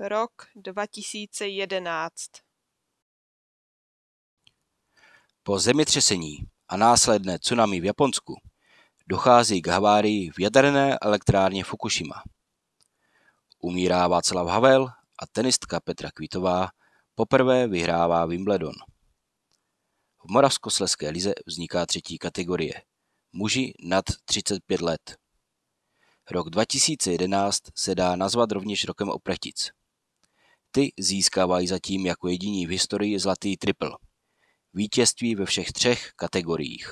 Rok 2011. Po zemětřesení a následné tsunami v Japonsku dochází k havárii v jaderné elektrárně Fukushima. Umírá Václav Havel a tenistka Petra Kvitová poprvé vyhrává Wimbledon. V Moravskosleské lize vzniká třetí kategorie – muži nad 35 let. Rok 2011 se dá nazvat rovněž rokem oprechtic – ty získávají zatím jako jediní v historii zlatý triple. vítězství ve všech třech kategoriích.